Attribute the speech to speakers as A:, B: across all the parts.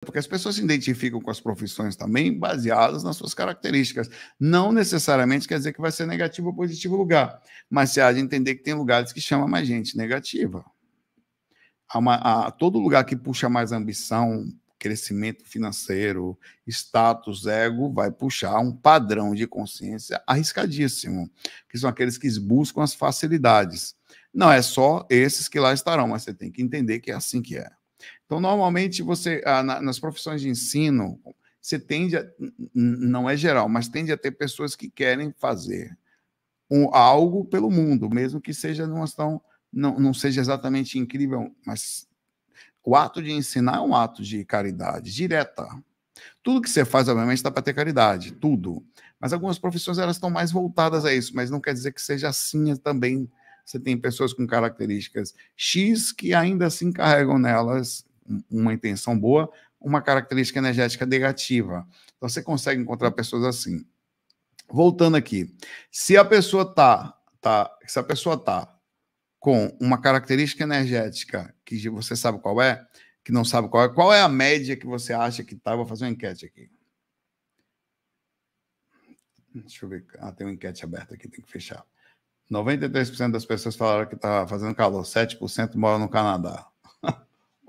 A: Porque as pessoas se identificam com as profissões também baseadas nas suas características. Não necessariamente quer dizer que vai ser negativo ou positivo lugar, mas se há de entender que tem lugares que chama mais gente negativa. uma, todo lugar que puxa mais ambição, crescimento financeiro, status, ego, vai puxar um padrão de consciência arriscadíssimo, que são aqueles que buscam as facilidades. Não é só esses que lá estarão, mas você tem que entender que é assim que é. Então, normalmente, você ah, nas profissões de ensino, você tende a, não é geral, mas tende a ter pessoas que querem fazer um, algo pelo mundo, mesmo que seja numa situação, não, não seja exatamente incrível, mas o ato de ensinar é um ato de caridade direta. Tudo que você faz, obviamente, está para ter caridade, tudo. Mas algumas profissões elas estão mais voltadas a isso, mas não quer dizer que seja assim também. Você tem pessoas com características X que ainda se encarregam nelas uma intenção boa, uma característica energética negativa. Então você consegue encontrar pessoas assim. Voltando aqui, se a pessoa tá, tá, se a pessoa tá com uma característica energética que você sabe qual é, que não sabe qual é, qual é a média que você acha que tá? Eu vou fazer uma enquete aqui. Deixa eu ver. Ah, tem uma enquete aberta aqui, tem que fechar. 93% das pessoas falaram que tá fazendo calor, 7% moram no Canadá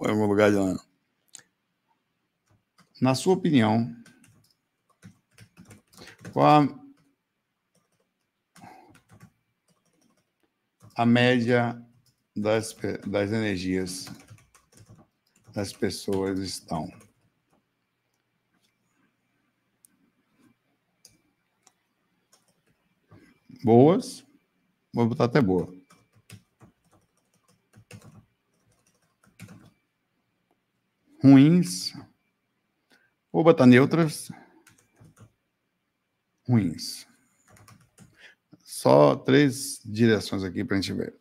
A: ou em algum lugar de lá. Na sua opinião, qual a, a média das, das energias das pessoas estão? Boas, vou botar até boa ruins. Vou botar neutras. Ruins. Só três direções aqui para a gente ver.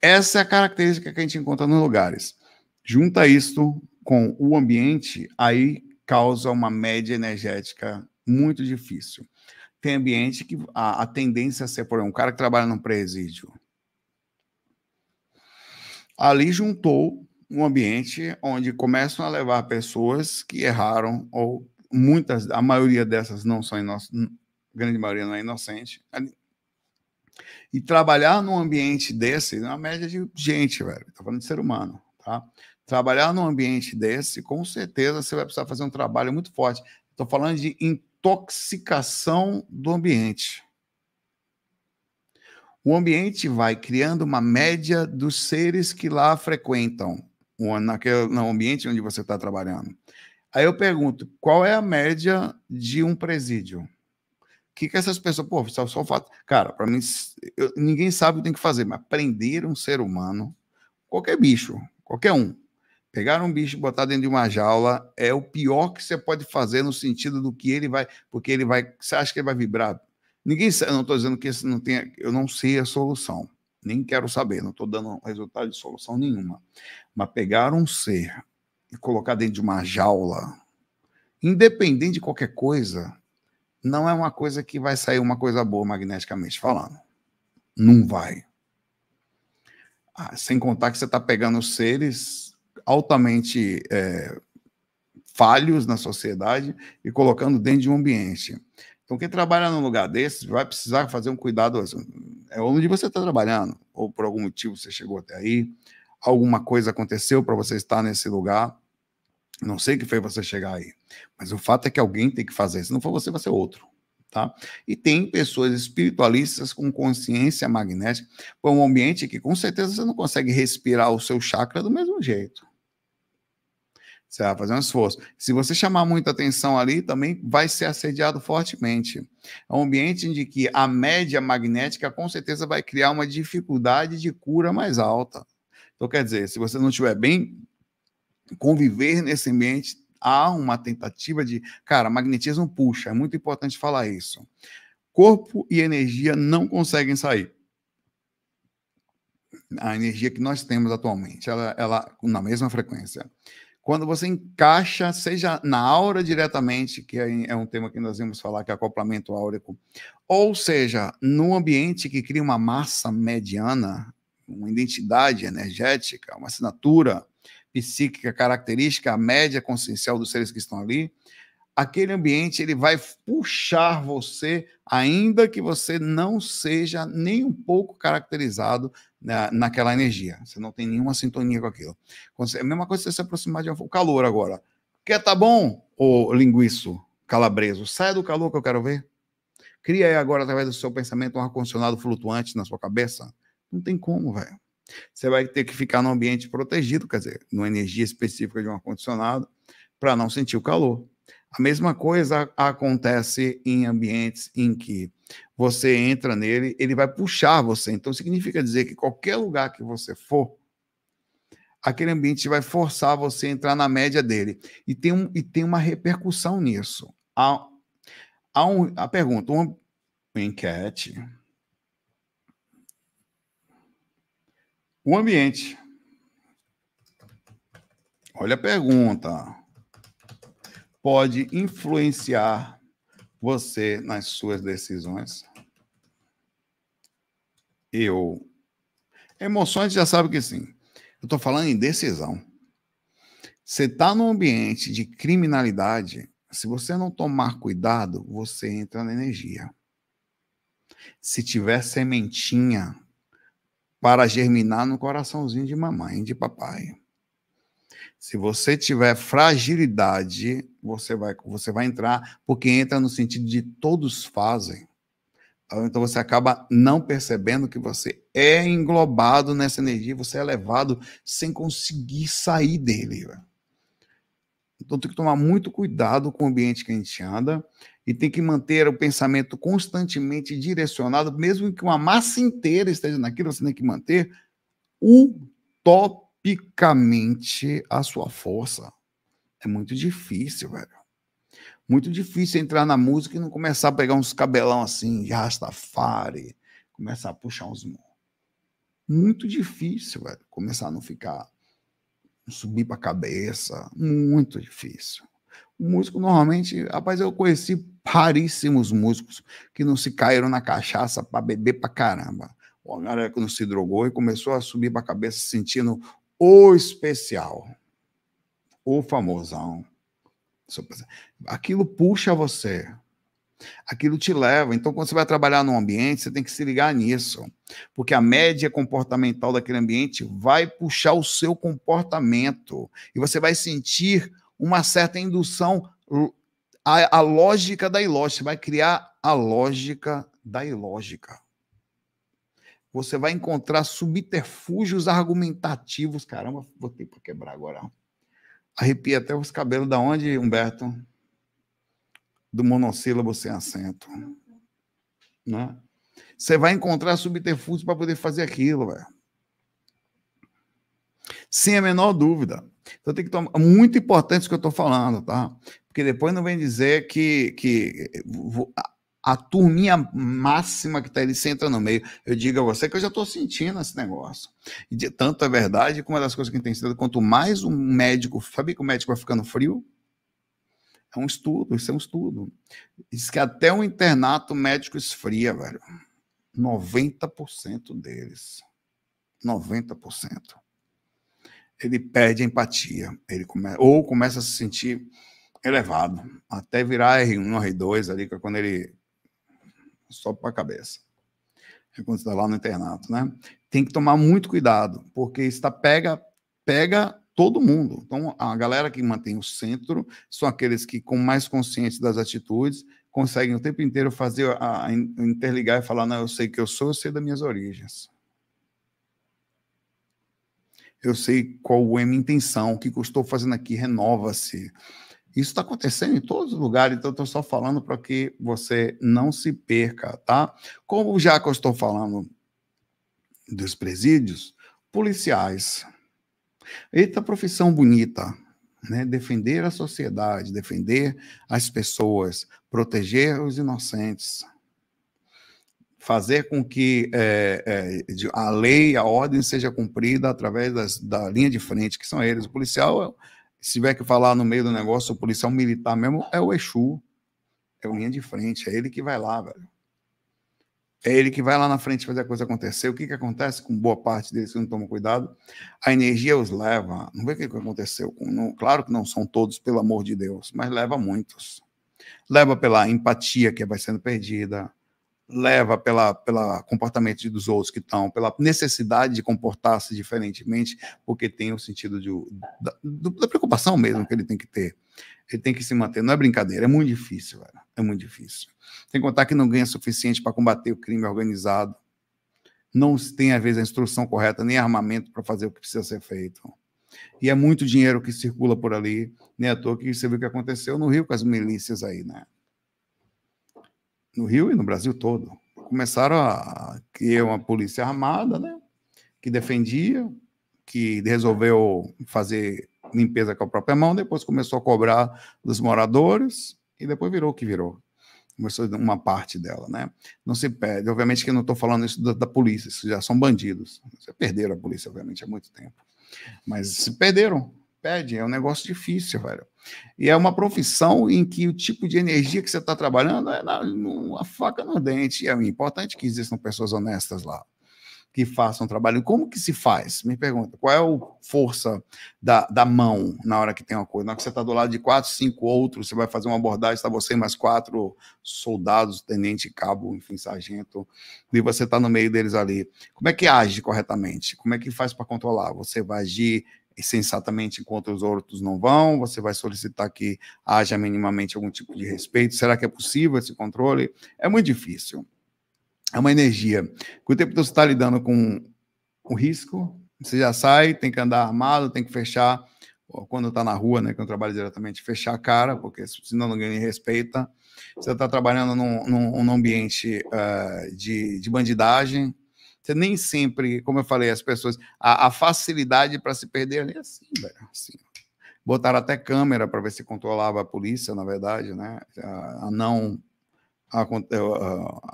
A: Essa é a característica que a gente encontra nos lugares. Junta isto com o ambiente, aí causa uma média energética muito difícil. Tem ambiente que a, a tendência a ser, por exemplo, um cara que trabalha num presídio. Ali juntou um ambiente onde começam a levar pessoas que erraram, ou muitas, a maioria dessas não são inocentes, grande maioria não é inocente. E trabalhar num ambiente desse, na é média de gente, velho, tá falando de ser humano, tá? Trabalhar num ambiente desse, com certeza você vai precisar fazer um trabalho muito forte. Estou falando de intoxicação do ambiente. O ambiente vai criando uma média dos seres que lá frequentam naquele, no ambiente onde você está trabalhando. Aí eu pergunto, qual é a média de um presídio? O que, que essas pessoas. Pô, só, só o fato. Cara, para mim, eu, ninguém sabe o que tem que fazer, mas prender um ser humano, qualquer bicho, qualquer um, Pegar um bicho e botar dentro de uma jaula é o pior que você pode fazer no sentido do que ele vai, porque ele vai, você acha que ele vai vibrar? Ninguém sabe, eu não estou dizendo que isso não tenha, eu não sei a solução nem quero saber, não estou dando resultado de solução nenhuma. Mas pegar um ser e colocar dentro de uma jaula, independente de qualquer coisa, não é uma coisa que vai sair uma coisa boa magneticamente falando. Não vai. Ah, sem contar que você está pegando seres altamente é, falhos na sociedade e colocando dentro de um ambiente. Então, quem trabalha num lugar desses vai precisar fazer um cuidado. Assim, é onde você está trabalhando, ou por algum motivo você chegou até aí, alguma coisa aconteceu para você estar nesse lugar. Não sei o que foi você chegar aí, mas o fato é que alguém tem que fazer. Se não for você, vai ser outro. Tá? E tem pessoas espiritualistas com consciência magnética para um ambiente que com certeza você não consegue respirar o seu chakra do mesmo jeito. Você vai fazer um esforço. Se você chamar muita atenção ali, também vai ser assediado fortemente. É um ambiente em que a média magnética com certeza vai criar uma dificuldade de cura mais alta. Então, quer dizer, se você não estiver bem, conviver nesse ambiente, há uma tentativa de. Cara, magnetismo puxa, é muito importante falar isso. Corpo e energia não conseguem sair a energia que nós temos atualmente, ela, ela na mesma frequência quando você encaixa, seja na aura diretamente, que é um tema que nós vamos falar, que é acoplamento áurico, ou seja, no ambiente que cria uma massa mediana, uma identidade energética, uma assinatura psíquica característica, a média consciencial dos seres que estão ali, aquele ambiente ele vai puxar você, ainda que você não seja nem um pouco caracterizado na, naquela energia. Você não tem nenhuma sintonia com aquilo. Você, é a mesma coisa se você se aproximar de um, o calor agora. Quer tá bom, o linguiço calabreso? sai do calor que eu quero ver. Cria aí agora, através do seu pensamento, um ar-condicionado flutuante na sua cabeça. Não tem como, velho. Você vai ter que ficar num ambiente protegido, quer dizer, numa energia específica de um ar-condicionado, para não sentir o calor. A mesma coisa acontece em ambientes em que você entra nele, ele vai puxar você. Então significa dizer que qualquer lugar que você for, aquele ambiente vai forçar você a entrar na média dele. E tem, um, e tem uma repercussão nisso. Há, há um, a pergunta, uma enquete. O ambiente. Olha a pergunta. Pode influenciar você nas suas decisões. Eu. Emoções já sabe que sim. Eu estou falando em decisão. Você está num ambiente de criminalidade, se você não tomar cuidado, você entra na energia. Se tiver sementinha para germinar no coraçãozinho de mamãe de papai, se você tiver fragilidade, você vai, você vai entrar, porque entra no sentido de todos fazem. Ah, então você acaba não percebendo que você é englobado nessa energia, você é levado sem conseguir sair dele. Né? Então tem que tomar muito cuidado com o ambiente que a gente anda e tem que manter o pensamento constantemente direcionado, mesmo que uma massa inteira esteja naquilo, você tem que manter o top picamente a sua força. É muito difícil, velho. Muito difícil entrar na música e não começar a pegar uns cabelão assim, de rastafari, começar a puxar uns. Muito difícil, velho. Começar a não ficar. subir pra cabeça. Muito difícil. O músico normalmente, rapaz, eu conheci raríssimos músicos que não se caíram na cachaça para beber pra caramba. O cara que não se drogou e começou a subir pra cabeça sentindo o especial, o famosão. Aquilo puxa você. Aquilo te leva. Então, quando você vai trabalhar num ambiente, você tem que se ligar nisso. Porque a média comportamental daquele ambiente vai puxar o seu comportamento. E você vai sentir uma certa indução à, lógica da ilógica. Você vai criar a lógica da ilógica você vai encontrar subterfúgios argumentativos. Caramba, botei para quebrar agora. Arrepia até os cabelos da onde, Humberto? Do monossílabo sem acento. Né? Você vai encontrar subterfúgios para poder fazer aquilo, velho. Sem a menor dúvida. Então tem que tomar. Muito importante isso que eu estou falando, tá? Porque depois não vem dizer que. que eh, a turminha máxima que está ali, você entra no meio. Eu digo a você que eu já estou sentindo esse negócio. E de tanta verdade, que uma das coisas que tem sido, quanto mais um médico, sabe que o médico vai ficando frio? É um estudo, isso é um estudo. Diz que até o internato médico esfria, velho. 90% deles. 90%. Ele perde a empatia. Ele come... Ou começa a se sentir elevado, até virar R1, R2 ali, é quando ele só para a cabeça. É quando está lá no internato, né? Tem que tomar muito cuidado, porque está pega pega todo mundo. Então, a galera que mantém o centro são aqueles que, com mais consciência das atitudes, conseguem o tempo inteiro fazer a, a interligar e falar: não, eu sei que eu sou, eu sei das minhas origens. Eu sei qual é a minha intenção, o que eu estou fazendo aqui, renova-se. Isso está acontecendo em todos os lugares, então estou só falando para que você não se perca, tá? Como já que eu estou falando dos presídios, policiais. Eita profissão bonita, né? Defender a sociedade, defender as pessoas, proteger os inocentes, fazer com que é, é, a lei, a ordem seja cumprida através das, da linha de frente, que são eles. O policial é se tiver que falar no meio do negócio, o policial militar mesmo é o Exu. É o linha de frente, é ele que vai lá, velho. É ele que vai lá na frente fazer a coisa acontecer. O que, que acontece com boa parte deles que não tomam cuidado? A energia os leva. Não vê o que, que aconteceu. Não, claro que não são todos, pelo amor de Deus, mas leva muitos. Leva pela empatia que vai sendo perdida, leva pela pela comportamento dos outros que estão, pela necessidade de comportar-se diferentemente, porque tem o sentido de, da, da, preocupação mesmo que ele tem que ter. Ele tem que se manter. Não é brincadeira, é muito difícil, velho. É muito difícil. Tem que contar que não ganha suficiente para combater o crime organizado. Não tem, às vezes, a instrução correta, nem armamento para fazer o que precisa ser feito. E é muito dinheiro que circula por ali. Nem à toa que você viu o que aconteceu no Rio com as milícias aí, né? no Rio e no Brasil todo. Começaram a criar uma polícia armada, né? Que defendia, que resolveu fazer limpeza com a própria mão, depois começou a cobrar dos moradores e depois virou o que virou. Começou uma parte dela, né? Não se perde. Obviamente que eu não estou falando isso da, da polícia, isso já são bandidos. Já perderam a polícia, obviamente, há muito tempo. Mas se perderam, pede, é um negócio difícil, velho. E é uma profissão em que o tipo de energia que você está trabalhando é na, uma faca no dente. E é importante que existam pessoas honestas lá que façam trabalho. Como que se faz? Me pergunta. Qual é a força da, da mão na hora que tem uma coisa? Na hora que você está do lado de quatro, cinco outros, você vai fazer uma abordagem, está você e mais quatro soldados, tenente, cabo, enfim, sargento, e você está no meio deles ali. Como é que age corretamente? Como é que faz para controlar? Você vai agir sensatamente enquanto os outros não vão, você vai solicitar que haja minimamente algum tipo de respeito. Será que é possível esse controle? É muito difícil. É uma energia. Com o tempo você está lidando com o risco, você já sai, tem que andar armado, tem que fechar. Quando está na rua, né, que eu trabalho diretamente, fechar a cara, porque senão ninguém respeita. Você está trabalhando num, num, num ambiente uh, de, de bandidagem, você nem sempre, como eu falei, as pessoas. A, a facilidade para se perder ali é assim, velho. Assim. Botaram até câmera para ver se controlava a polícia, na verdade, né? A, a não. A,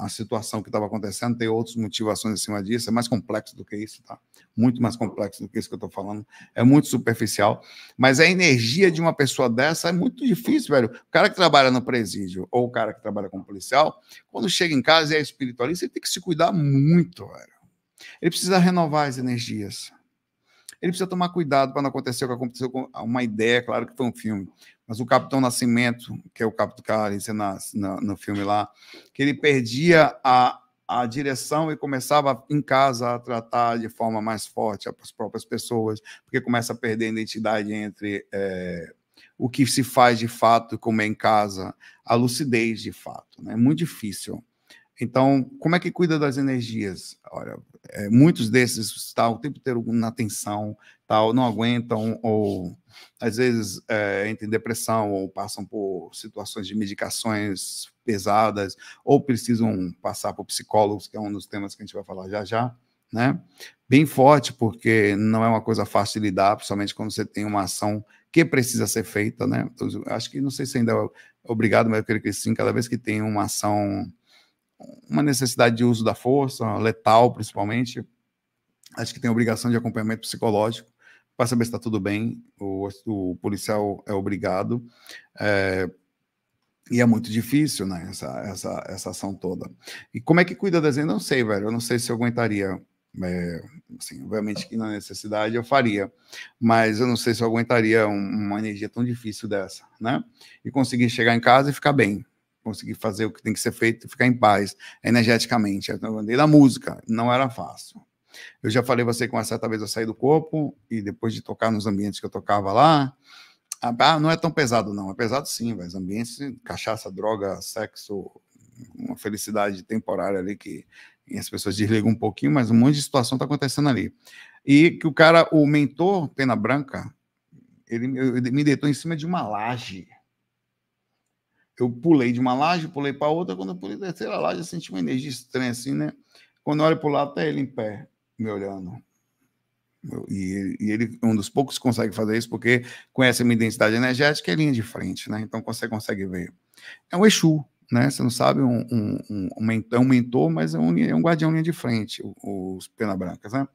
A: a, situação que estava acontecendo, tem outras motivações em cima disso, é mais complexo do que isso, tá? Muito mais complexo do que isso que eu estou falando, é muito superficial, mas a energia de uma pessoa dessa é muito difícil, velho. O cara que trabalha no presídio ou o cara que trabalha como policial, quando chega em casa e é espiritualista, ele tem que se cuidar muito, velho ele precisa renovar as energias. Ele precisa tomar cuidado para não acontecer o que aconteceu com uma ideia, claro que foi um filme, mas o Capitão Nascimento, que é o Capitão Carice na, na, no filme lá, que ele perdia a, a direção e começava em casa a tratar de forma mais forte as próprias pessoas, porque começa a perder a identidade entre é, o que se faz de fato, como é em casa, a lucidez de fato. Né? É né? muito difícil. Então, como é que cuida das energias? Olha, é, muitos desses estão tá, o tempo inteiro na tensão, tal, não aguentam, ou às vezes é, entram em depressão, ou passam por situações de medicações pesadas, ou precisam passar por psicólogos, que é um dos temas que a gente vai falar já já, né? Bem forte, porque não é uma coisa fácil de lidar, principalmente quando você tem uma ação que precisa ser feita, né? Então, acho que, não sei se ainda é obrigado, mas eu creio que sim, cada vez que tem uma ação uma necessidade de uso da força, letal principalmente. Acho que tem obrigação de acompanhamento psicológico para saber se está tudo bem. O, o, policial é obrigado. É, e é muito difícil, né, essa, essa, essa ação toda. E como é que cuida da não sei, velho. Eu não sei se eu aguentaria. É, assim, obviamente que na necessidade eu faria, mas eu não sei se eu aguentaria uma energia tão difícil dessa, né? E conseguir chegar em casa e ficar bem, conseguir fazer o que tem que ser feito e ficar em paz energeticamente. Então, eu andei da música, não era fácil. Eu já falei você com uma certa vez eu saí do corpo e depois de tocar nos ambientes que eu tocava lá, ah, não é tão pesado não, é pesado sim, véio. os ambientes, cachaça, droga, sexo, uma felicidade temporária ali que as pessoas desligam um pouquinho, mas um monte de situação está acontecendo ali. E que o cara, o mentor Pena Branca, ele, ele me deitou em cima de uma laje eu pulei de uma laje, pulei para outra, quando eu pulei da terceira laje, eu senti uma energia estranha, assim, né? Quando eu olho para o lado, está ele em pé, me olhando. E, e ele, um dos poucos que consegue fazer isso, porque conhece a minha identidade energética e é linha de frente, né? Então você consegue ver. É um Exu, né? Você não sabe um, um, um, é um mentor, mas é um, é um guardião linha de frente, os Pena Brancas, né?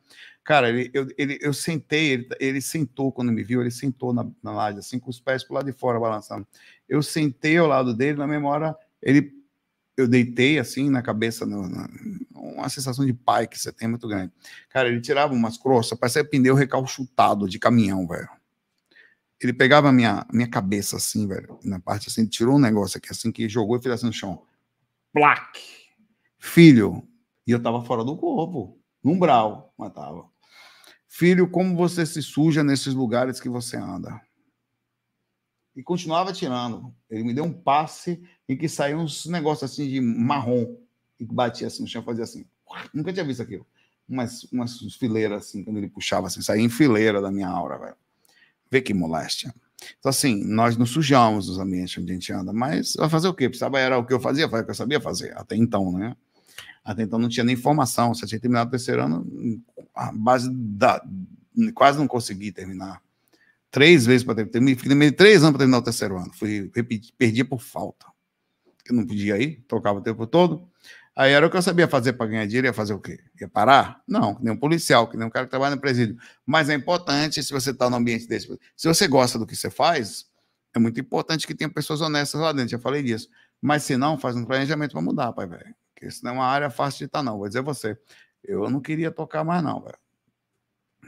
A: Cara, ele, eu, ele, eu sentei, ele, ele sentou quando me viu, ele sentou na, na laje, assim, com os pés pro lado de fora, balançando. Eu sentei ao lado dele, na mesma hora, ele, eu deitei, assim, na cabeça, no, na, uma sensação de pai que você tem muito grande. Cara, ele tirava umas crossas, parecia pneu recalchutado de caminhão, velho ele pegava a minha, minha cabeça assim, velho, na parte assim, tirou um negócio aqui assim, que jogou e fez assim no chão. Plaque! Filho! E eu tava fora do corpo, num brau, mas tava. Filho, como você se suja nesses lugares que você anda? E continuava tirando. Ele me deu um passe e que saiu uns negócios assim de marrom, e que batia assim no chão, fazia assim. Nunca tinha visto aquilo. Umas, umas fileiras assim, quando ele puxava assim, saía em fileira da minha aura, velho. Vê que moléstia. Então, assim, nós nos sujamos nos ambientes onde a gente anda, mas vai fazer o quê? Precisava era o que eu fazia, fazia o que eu sabia fazer, até então, né? Até então não tinha nem formação, se eu tinha terminado o terceiro ano, a base da. quase não consegui terminar. Três vezes para terminar, fiquei três anos para terminar o terceiro ano, fui, perdi por falta. Eu não podia ir, tocava o tempo todo, Aí era o que eu sabia fazer para ganhar dinheiro, ia fazer o quê? Ia parar? Não, que nem um policial, que nem um cara que trabalha no presídio. Mas é importante, se você está num ambiente desse, se você gosta do que você faz, é muito importante que tenha pessoas honestas lá dentro, já falei disso. Mas se não, faz um planejamento para mudar, pai, velho. Porque isso não é uma área fácil de estar, tá, não. Vou dizer você, eu não queria tocar mais, não, velho.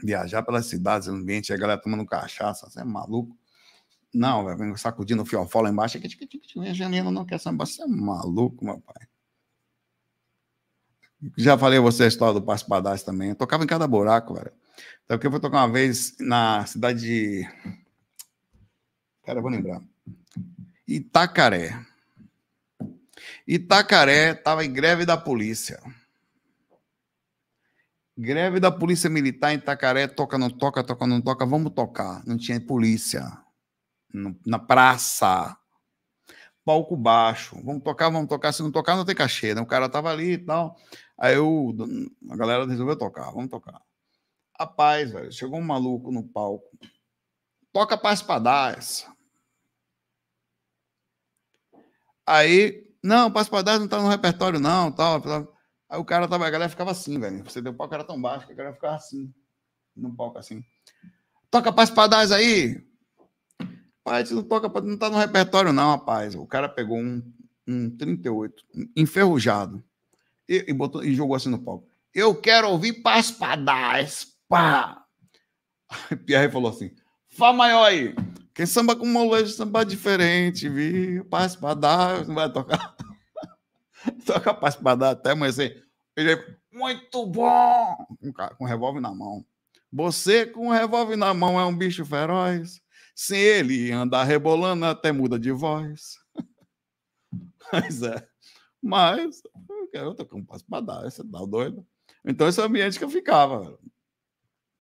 A: Viajar pelas cidades, no ambiente, a galera tomando cachaça, você é maluco. Não, velho, vem sacudindo o fiofó lá embaixo, é que a não quer samba, você é maluco, meu pai. Já falei a você a história do Passo Padás também. Eu tocava em cada buraco, cara. Então, que eu vou tocar uma vez na cidade de. Cara, eu vou lembrar. Itacaré. Itacaré estava em greve da polícia. Greve da polícia militar em Itacaré, toca, não toca, toca, não toca, vamos tocar. Não tinha polícia. Na praça palco baixo. Vamos tocar, vamos tocar. Se não tocar, não tem cachê. Né? O cara tava ali e tal. Aí eu, hum, a galera resolveu tocar, vamos tocar. Rapaz, velho, chegou um maluco no palco. Toca paz pra dar essa. Aí, não, paz pra dar não tá no repertório, não, tal. Aí o cara tava, a galera ficava assim, velho. Você deu o palco, era tão baixo que a galera ficava assim. No palco assim. Toca paz pra dar aí. A não toca, não tá no repertório, não, rapaz. O cara pegou um, um 38, enferrujado, e, e, botou, e jogou assim no palco. Eu quero ouvir Paspadás, pá! Aí Pierre falou assim: Fá maior aí! Quem samba com molejo, samba diferente, viu? Paspadás, não vai tocar. Toca Paspadás até amanhecer. Ele, muito bom! Com, com revólver na mão. Você com revólver na mão é um bicho feroz. Sem ele andar rebolando, até muda de voz. Mas é. Mas eu quero com um passo para dar, você dá tá doido. Então, esse é o ambiente que eu ficava.